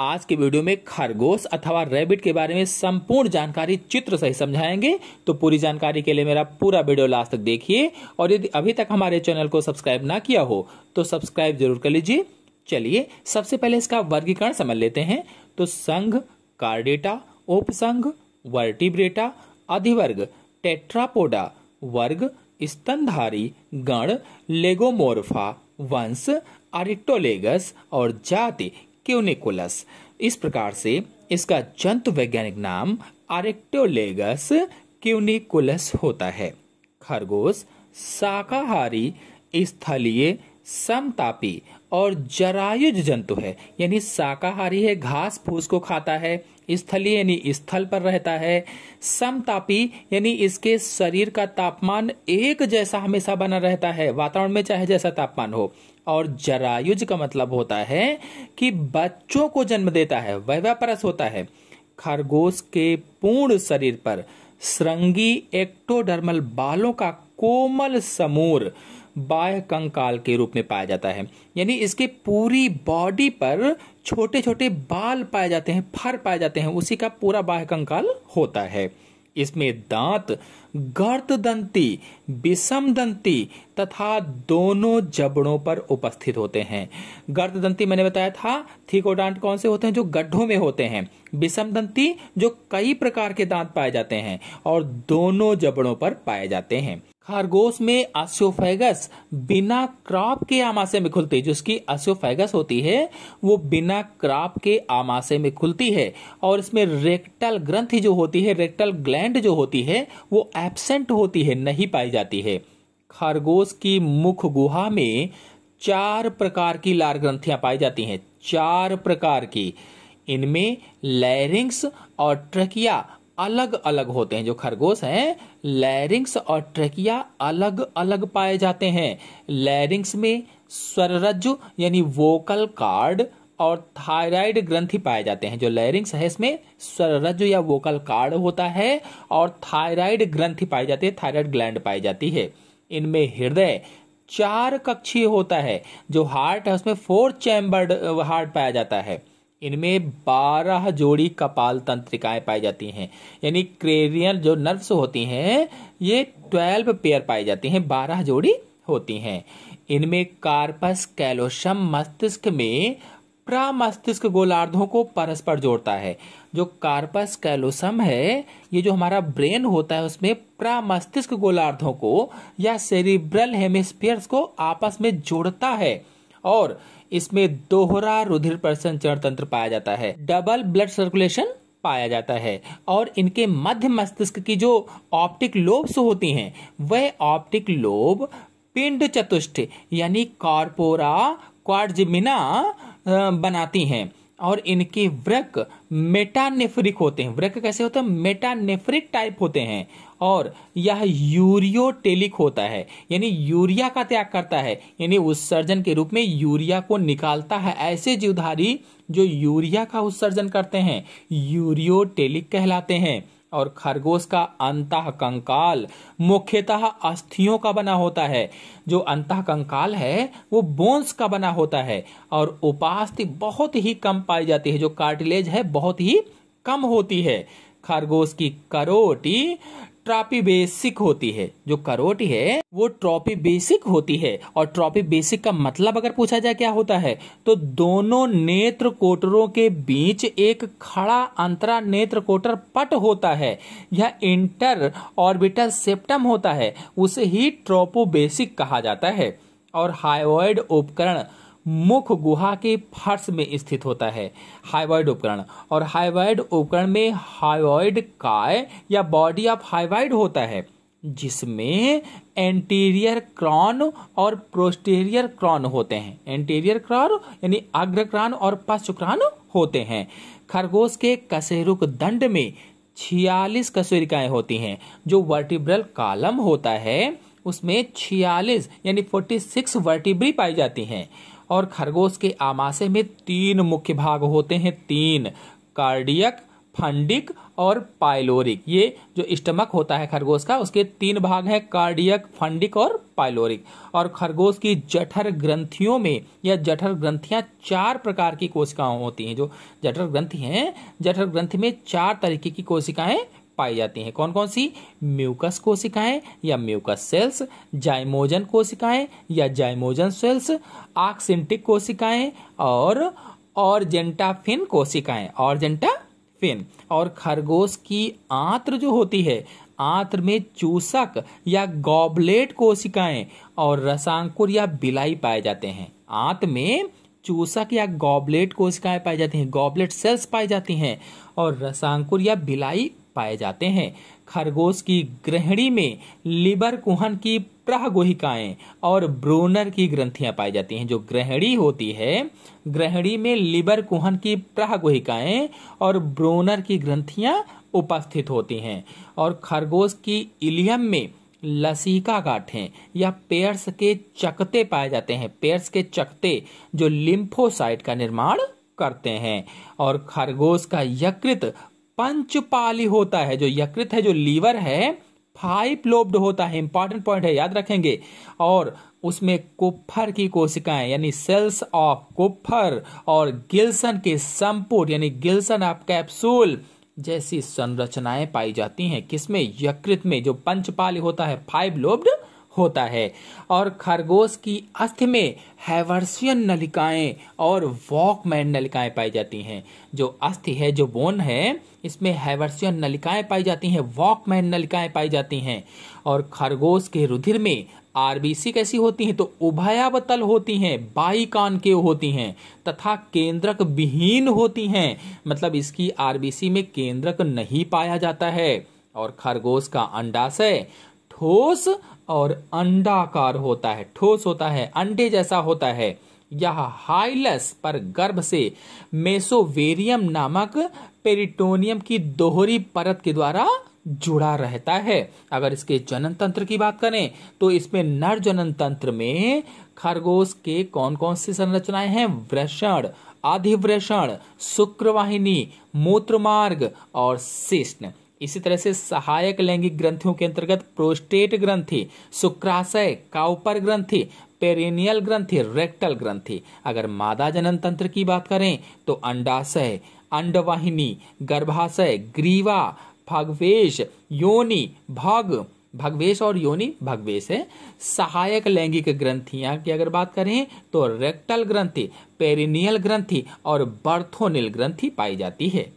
आज के वीडियो में खरगोश अथवा रैबिट के बारे में संपूर्ण जानकारी चित्र सहित समझाएंगे तो पूरी जानकारी के लिए मेरा पूरा वीडियो लास्ट तक देखिए और यदि अभी तक हमारे चैनल को सब्सक्राइब ना किया हो तो सब्सक्राइब जरूर कर लीजिए चलिए सबसे पहले इसका वर्गीकरण समझ लेते हैं तो संघ कार्डेटा उपसंघ वर्टिब्रेटा अधिवर्ग टेट्रापोडा वर्ग स्तनधारी गण लेगोमोर्फा वंश आरिटोलेगस और जाति क्यूनिकुलस इस प्रकार से इसका जंतु वैज्ञानिक नाम आरेक्टोलेगस क्यूनिकुलस होता है खरगोश शाकाहारी स्थलीय समतापी और जरायुज जंतु है यानी शाकाहारी है घास फूस को खाता है स्थलीय यानी स्थल पर रहता है समतापी यानी इसके शरीर का तापमान एक जैसा हमेशा बना रहता है वातावरण में चाहे जैसा तापमान हो और जरायुज का मतलब होता है कि बच्चों को जन्म देता है वह व्यापरस होता है खरगोश के पूर्ण शरीर पर श्रृंगी एक्टोडर्मल बालों का कोमल समूर बाह्य कंकाल के रूप में पाया जाता है यानी इसके पूरी बॉडी पर छोटे छोटे बाल पाए जाते हैं फर पाए जाते हैं उसी का पूरा बाह्य कंकाल होता है इसमें दांत गर्द दंती विषम दंती तथा दोनों जबड़ों पर उपस्थित होते हैं गर्द दंती मैंने बताया था थीकोडांत कौन से होते हैं जो गड्ढों में होते हैं विषम दंती जो कई प्रकार के दांत पाए जाते हैं और दोनों जबड़ों पर पाए जाते हैं खरगोश में आसियोफेगस बिना क्राप के आमाशय में खुलती है जिसकी आसियोफेगस होती है वो बिना क्राप के आमाशय में खुलती है और इसमें रेक्टल ग्रंथि जो होती है रेक्टल ग्लैंड जो होती है वो एब्सेंट होती है नहीं पाई जाती है खरगोश की मुख गुहा में चार प्रकार की लार ग्रंथियां पाई जाती हैं चार प्रकार की इनमें लैरिंग्स और ट्रकिया अलग अलग होते हैं जो खरगोश हैं लैरिंग्स और ट्रेकिया अलग अलग पाए जाते हैं लैरिंग्स में स्वरज यानी वोकल कार्ड और थायराइड ग्रंथि पाए जाते हैं जो लैरिंग्स है इसमें स्वरज या वोकल कार्ड होता है और थायराइड ग्रंथि पाई जाती है थायराइड ग्लैंड पाई जाती है इनमें हृदय चार कक्षीय होता है जो हार्ट है उसमें फोर चैम्बर्ड हार्ट पाया जाता है इनमें बारह जोड़ी कपाल तंत्रिकाएं पाई जाती हैं यानी क्रेरियल जो नर्व्स होती हैं ये ट्वेल्व पेयर पाई जाती हैं बारह जोड़ी होती हैं इनमें कार्पस कैलोशम मस्तिष्क में प्रामस्तिष्क गोलार्धों को परस्पर जोड़ता है जो कार्पस कैलोसम है ये जो हमारा ब्रेन होता है उसमें प्रामस्तिष्क गोलार्धों को या सेरिब्रल हेमिस्फीयर्स को आपस में जोड़ता है और इसमें दोहरा रुधिर प्रसंचरण तंत्र पाया जाता है डबल ब्लड सर्कुलेशन पाया जाता है और इनके मध्य मस्तिष्क की जो ऑप्टिक लोब्स होती हैं वह ऑप्टिक लोब पिंड चतुष्ट यानी कॉर्पोरा क्वार्जमिना बनाती हैं और इनके व्रक मेटानेफ्रिक होते हैं व्रक कैसे होते हैं मेटानेफ्रिक टाइप होते हैं और यह यूरियोटेलिक होता है यानी यूरिया का त्याग करता है यानी उत्सर्जन के रूप में यूरिया को निकालता है ऐसे जीवधारी जो यूरिया का उत्सर्जन करते हैं यूरियोटेलिक कहलाते हैं और खरगोश का अंत कंकाल मुख्यतः अस्थियों का बना होता है जो अंत कंकाल है वो बोन्स का बना होता है और उपास्थि बहुत ही कम पाई जाती है जो कार्टिलेज है बहुत ही कम होती है खरगोश की करोटी ट्रॉपी बेसिक होती है जो करोटी है वो ट्रॉपी बेसिक होती है और ट्रॉपी बेसिक का मतलब अगर पूछा जाए क्या होता है तो दोनों नेत्र कोटरों के बीच एक खड़ा अंतरा नेत्र कोटर पट होता है यह इंटर ऑर्बिटल सेप्टम होता है उसे ही ट्रोपोबेसिक कहा जाता है और हाइवॉइड उपकरण मुख गुहा के फर्श में स्थित होता है हाइवाइड उपकरण और हाइवाइड उपकरण में हाइवाइड काय या बॉडी ऑफ हाइवाइड होता है जिसमें एंटीरियर क्रॉन और प्रोस्टीरियर क्रॉन होते हैं एंटीरियर क्रॉन यानी अग्रक्रॉन और क्रॉन होते हैं खरगोश के कसेरुक दंड में छियालीस कसूरिकाएं होती हैं जो वर्टिब्रल कॉलम होता है उसमें छियालीस यानी फोर्टी सिक्स वर्टिब्री पाई जाती हैं और खरगोश के आमाशय में तीन मुख्य भाग होते हैं तीन कार्डियक फंडिक और पाइलोरिक ये जो स्टमक होता है खरगोश का उसके तीन भाग हैं कार्डियक फंडिक और पाइलोरिक और खरगोश की जठर ग्रंथियों में या जठर ग्रंथियां चार प्रकार की कोशिकाएं होती हैं जो जठर ग्रंथि हैं जठर ग्रंथि में चार तरीके की कोशिकाएं पाई जाती हैं कौन कौन सी म्यूकस कोशिकाएं या म्यूकस सेल्स जाइमोजन कोशिकाएं या जाइमोजन सेल्स आक्सिंटिक कोशिकाएं और ऑर्जेंटाफिन कोशिकाएं ऑर्जेंटाफिन और खरगोश की आंत्र जो होती है आंत्र में चूसक या गॉबलेट कोशिकाएं और रसांकुर या बिलाई पाए जाते हैं आंत में चूसक या गॉबलेट कोशिकाएं पाई जाती हैं गॉबलेट सेल्स पाई जाती हैं और रसांकुर या बिलाई पाए जाते हैं खरगोश की ग्रहणी में लिबर कुहन की प्रह गोहिकाएं और ब्रोनर की ग्रंथियां पाई जाती हैं जो ग्रहणी होती है ग्रहणी में लिबर कुहन की प्रह गोहिकाएं और ब्रोनर की ग्रंथियां उपस्थित होती हैं और खरगोश की इलियम में लसीका गांठें या पेयर्स के चकते पाए जाते हैं पेयर्स के चकते जो लिम्फोसाइट का निर्माण करते हैं और खरगोश का यकृत पंचपाली होता है जो यकृत है जो लीवर है फाइव लोब्ड होता है इंपॉर्टेंट पॉइंट है याद रखेंगे और उसमें कुफर की कोशिकाएं यानी सेल्स ऑफ कुफर और गिल्सन के संपुट यानी गिल्सन ऑफ कैप्सूल जैसी संरचनाएं पाई जाती हैं किसमें यकृत में जो पंचपाली होता है फाइव लोब्ड होता है और खरगोश की अस्थ में हैवर्सियन नलिकाएं और वॉकमैन नलिकाएं पाई जाती हैं जो अस्थि है जो बोन है इसमें हैवर्सियन नलिकाएं पाई जाती हैं वॉकमैन नलिकाएं पाई जाती हैं और खरगोश के रुधिर में आरबीसी कैसी होती हैं तो उभयावतल होती हैं बाई कान के होती हैं तथा केंद्रक विहीन होती हैं मतलब इसकी आरबीसी में केंद्रक नहीं पाया जाता है और खरगोश का अंडाशय ठोस और अंडाकार होता है ठोस होता है अंडे जैसा होता है यह हाइलस पर गर्भ से मेसोवेरियम नामक पेरिटोनियम की दोहरी परत के द्वारा जुड़ा रहता है अगर इसके जनन तंत्र की बात करें तो इसमें नर जनन तंत्र में खरगोश के कौन कौन सी संरचनाएं हैं वृषण अधिवृषण शुक्रवाहिनी मूत्रमार्ग और शिष्ण इसी तरह से सहायक लैंगिक ग्रंथियों के अंतर्गत प्रोस्टेट ग्रंथि शुक्राशय काउपर ग्रंथि पेरिनियल ग्रंथि रेक्टल ग्रंथि अगर मादा जनन तंत्र की बात करें तो अंडाशय अंडवाहिनी गर्भाशय ग्रीवा भगवेश योनि भग भगवेश और योनि भगवेश है सहायक लैंगिक ग्रंथियां की अगर बात करें तो रेक्टल ग्रंथि पेरिनियल ग्रंथि और बर्थोनिल ग्रंथि पाई जाती है